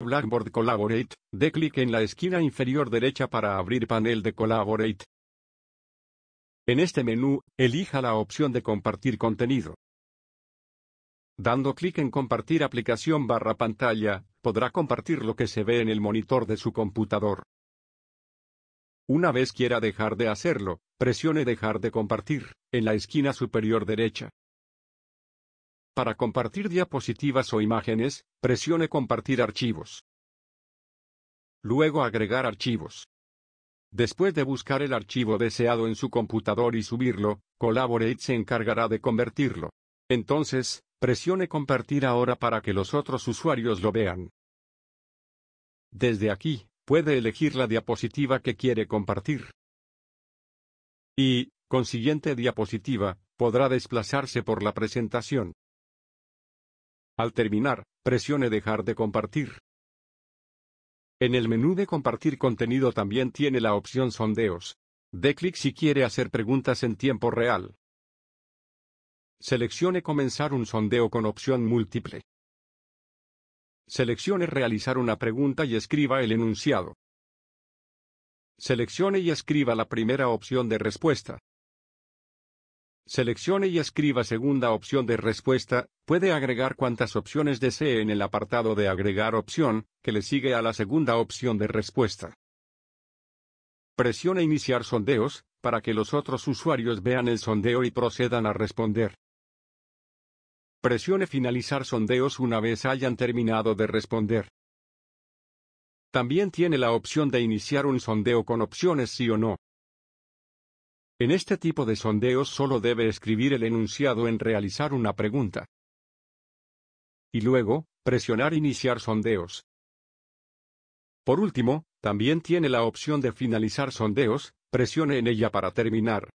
Blackboard Collaborate, dé clic en la esquina inferior derecha para abrir panel de Collaborate. En este menú, elija la opción de compartir contenido. Dando clic en Compartir aplicación barra pantalla, podrá compartir lo que se ve en el monitor de su computador. Una vez quiera dejar de hacerlo, presione Dejar de compartir, en la esquina superior derecha. Para compartir diapositivas o imágenes, presione Compartir archivos. Luego agregar archivos. Después de buscar el archivo deseado en su computador y subirlo, Collaborate se encargará de convertirlo. Entonces, presione Compartir ahora para que los otros usuarios lo vean. Desde aquí, puede elegir la diapositiva que quiere compartir. Y, con siguiente diapositiva, podrá desplazarse por la presentación. Al terminar, presione Dejar de compartir. En el menú de Compartir contenido también tiene la opción Sondeos. De clic si quiere hacer preguntas en tiempo real. Seleccione Comenzar un sondeo con opción múltiple. Seleccione Realizar una pregunta y escriba el enunciado. Seleccione y escriba la primera opción de respuesta. Seleccione y escriba segunda opción de respuesta, puede agregar cuantas opciones desee en el apartado de agregar opción, que le sigue a la segunda opción de respuesta. Presione iniciar sondeos, para que los otros usuarios vean el sondeo y procedan a responder. Presione finalizar sondeos una vez hayan terminado de responder. También tiene la opción de iniciar un sondeo con opciones sí o no. En este tipo de sondeos solo debe escribir el enunciado en realizar una pregunta. Y luego, presionar Iniciar sondeos. Por último, también tiene la opción de finalizar sondeos, presione en ella para terminar.